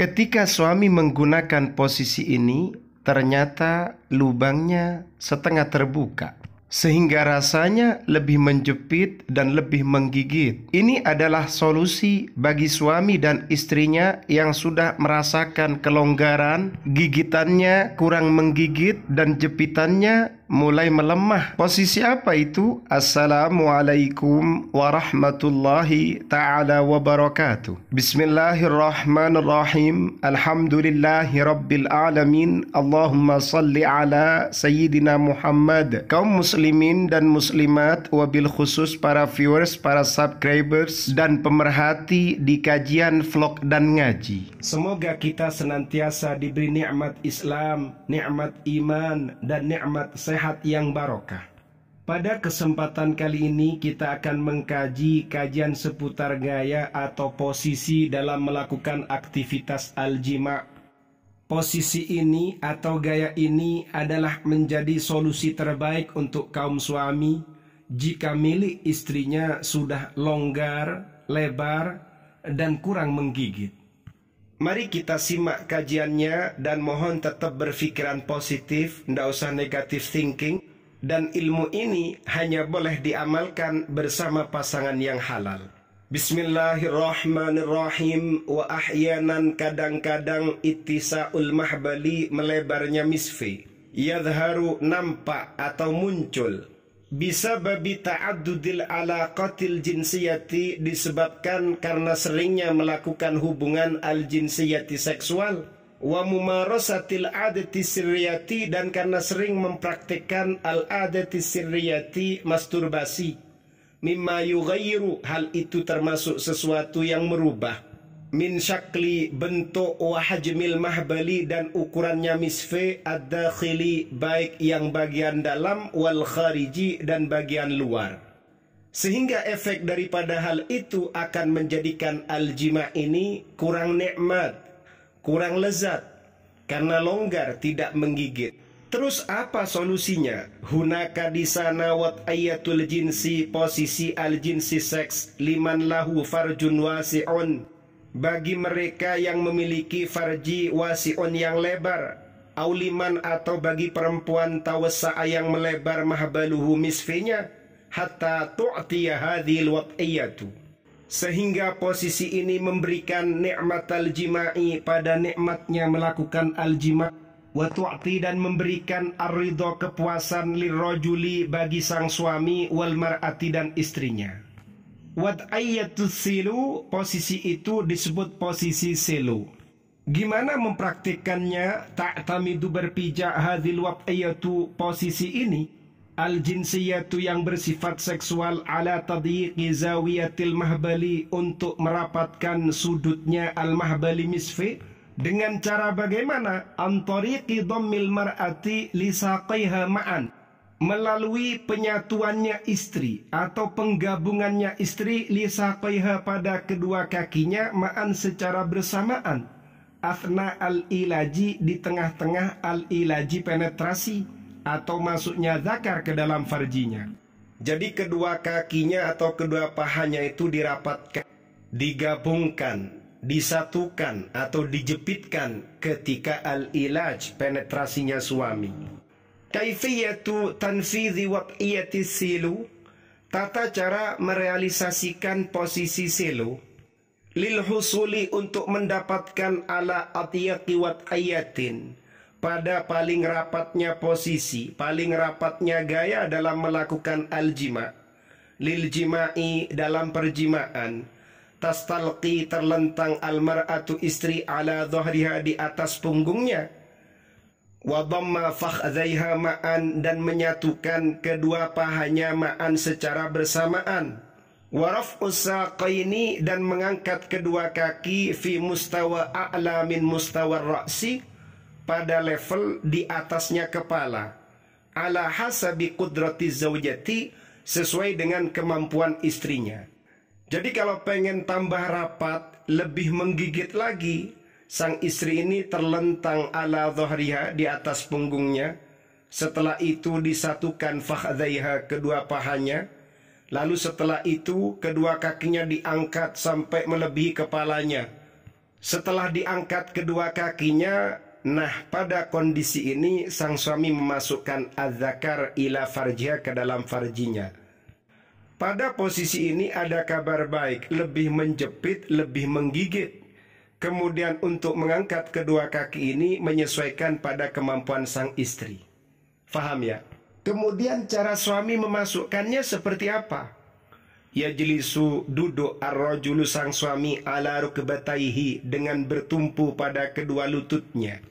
Ketika suami menggunakan posisi ini, ternyata lubangnya setengah terbuka sehingga rasanya lebih menjepit dan lebih menggigit. Ini adalah solusi bagi suami dan istrinya yang sudah merasakan kelonggaran, gigitannya kurang menggigit dan jepitannya mulai melemah. Posisi apa itu? Assalamualaikum warahmatullahi taala wabarakatuh. Bismillahirrahmanirrahim. Alhamdulillahi rabbil alamin. Allahumma salli ala sayyidina Muhammad. Kaum muslimin dan muslimat wabil khusus para viewers, para subscribers dan pemerhati di kajian vlog dan ngaji. Semoga kita senantiasa diberi nikmat Islam, nikmat iman dan nikmat sehat sehat yang barokah. Pada kesempatan kali ini kita akan mengkaji kajian seputar gaya atau posisi dalam melakukan aktivitas aljima. Posisi ini atau gaya ini adalah menjadi solusi terbaik untuk kaum suami jika milik istrinya sudah longgar, lebar, dan kurang menggigit. Mari kita simak kajiannya dan mohon tetap berpikiran positif, tidak usah negatif thinking. Dan ilmu ini hanya boleh diamalkan bersama pasangan yang halal. Bismillahirrahmanirrahim wa ahyanan kadang-kadang itisaul mahbali melebarnya misfi. Yadharu nampak atau muncul bisa babi ala ta'addudil alaqatil jinsiyati disebabkan karena seringnya melakukan hubungan al jinsiyati seksual wa mumarasatil adati sirriyati dan karena sering mempraktikkan al adati sirriyati masturbasi mimma yughayyiru hal itu termasuk sesuatu yang merubah min syakli bentuk wa mahbali dan ukurannya misfe ad-dakhili baik yang bagian dalam wal khariji dan bagian luar sehingga efek daripada hal itu akan menjadikan al-jima ini kurang nikmat kurang lezat karena longgar tidak menggigit Terus apa solusinya? Hunaka di sana wat ayatul jinsi posisi al jinsi seks liman lahu farjun wasi'un bagi mereka yang memiliki farji wasiun yang lebar auliman atau bagi perempuan tawasa'a yang melebar mahbaluhu misfinya hatta tu'tiya hadhil wat'iyatu sehingga posisi ini memberikan nikmat al-jima'i pada nikmatnya melakukan al-jima' wa tu'ti dan memberikan ar-ridha kepuasan lirojuli bagi sang suami wal mar'ati dan istrinya Wat ayatu silu posisi itu disebut posisi silu. Gimana mempraktikkannya tak tamidu berpijak hadil wat ayatu posisi ini? Al jinsiyatu yang bersifat seksual ala tadi zawiyatil mahbali untuk merapatkan sudutnya al mahbali misfi dengan cara bagaimana antariqi dhammil mar'ati lisaqaiha ma'an melalui penyatuannya istri atau penggabungannya istri lisaqaiha pada kedua kakinya ma'an secara bersamaan athna al-ilaji di tengah-tengah al-ilaji penetrasi atau masuknya zakar ke dalam farjinya jadi kedua kakinya atau kedua pahanya itu dirapatkan digabungkan disatukan atau dijepitkan ketika al-ilaj penetrasinya suami Kaifiyatu tanfidhi wab'iyati silu Tata cara merealisasikan posisi silu Lil husuli untuk mendapatkan ala atiyaki ayatin pada paling rapatnya posisi, paling rapatnya gaya dalam melakukan aljima. Lil jima'i dalam perjimaan. Tastalqi terlentang almar'atu istri ala zohriha di atas punggungnya Wadhamma fakhzaiha ma'an dan menyatukan kedua pahanya ma'an secara bersamaan. Waraf usaqaini dan mengangkat kedua kaki fi mustawa a'la min mustawa ra'si pada level di atasnya kepala. Ala hasabi qudrati zaujati sesuai dengan kemampuan istrinya. Jadi kalau pengen tambah rapat, lebih menggigit lagi, sang istri ini terlentang ala dhahriha di atas punggungnya. Setelah itu disatukan fakhdaiha kedua pahanya. Lalu setelah itu kedua kakinya diangkat sampai melebihi kepalanya. Setelah diangkat kedua kakinya, nah pada kondisi ini sang suami memasukkan azzakar ila farjiha ke dalam farjinya. Pada posisi ini ada kabar baik, lebih menjepit, lebih menggigit. Kemudian untuk mengangkat kedua kaki ini menyesuaikan pada kemampuan sang istri. Faham ya? Kemudian cara suami memasukkannya seperti apa? Ya jelisu duduk arrojulu sang suami ala rukbataihi dengan bertumpu pada kedua lututnya.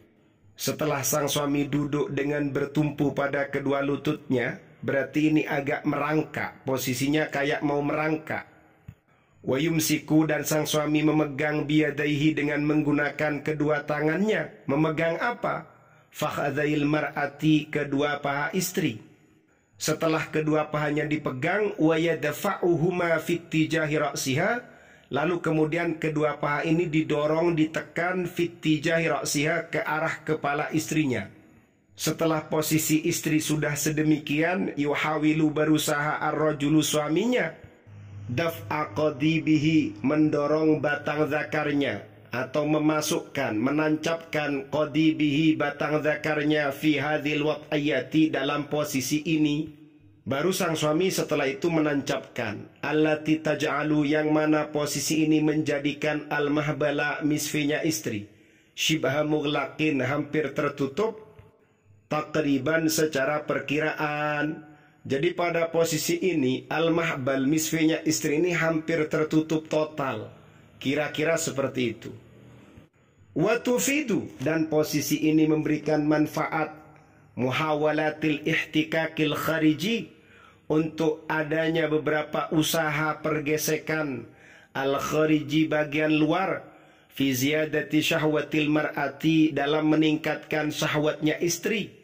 Setelah sang suami duduk dengan bertumpu pada kedua lututnya, berarti ini agak merangkak, posisinya kayak mau merangkak. Wayumsiku dan sang suami memegang biadaihi dengan menggunakan kedua tangannya. Memegang apa? Fakhadail mar'ati kedua paha istri. Setelah kedua pahanya dipegang, wayadafa'uhuma fittijahi ra'siha. Lalu kemudian kedua paha ini didorong, ditekan fittijahi ra'siha ke arah kepala istrinya. Setelah posisi istri sudah sedemikian, yuhawilu berusaha ar-rajulu suaminya daf'a qadibihi mendorong batang zakarnya atau memasukkan menancapkan qadibihi batang zakarnya fi hadhil ayati dalam posisi ini baru sang suami setelah itu menancapkan allati taj'alu yang mana posisi ini menjadikan al mahbala misfinya istri syibha mughlaqin hampir tertutup takriban secara perkiraan jadi pada posisi ini al-mahbal misfinya istri ini hampir tertutup total. Kira-kira seperti itu. Watufidu dan posisi ini memberikan manfaat muhawalatil ihtikakil khariji untuk adanya beberapa usaha pergesekan al khariji bagian luar fi syahwatil mar'ati dalam meningkatkan syahwatnya istri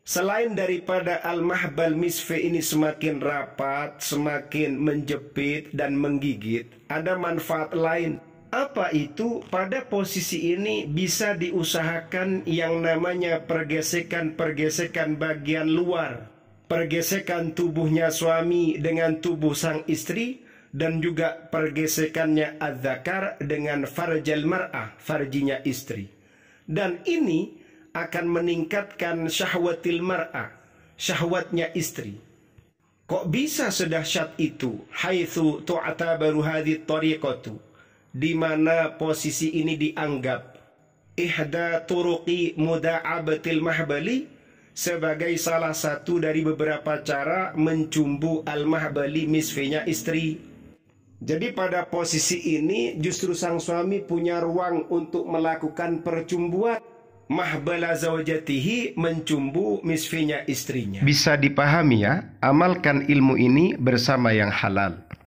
Selain daripada al-mahbal misfi ini semakin rapat, semakin menjepit dan menggigit, ada manfaat lain. Apa itu? Pada posisi ini bisa diusahakan yang namanya pergesekan-pergesekan bagian luar. Pergesekan tubuhnya suami dengan tubuh sang istri dan juga pergesekannya adzakar dengan farjal mar'ah, farjinya istri. Dan ini akan meningkatkan syahwatil mar'a, syahwatnya istri. Kok bisa sedahsyat itu? Haitsu tu'tabaru hadhi tariqatu. Di mana posisi ini dianggap ihda turuqi muda'abatil mahbali sebagai salah satu dari beberapa cara mencumbu al-mahbali misfinya istri. Jadi pada posisi ini justru sang suami punya ruang untuk melakukan percumbuan mahbala zaujatihi mencumbu misfinya istrinya. Bisa dipahami ya, amalkan ilmu ini bersama yang halal.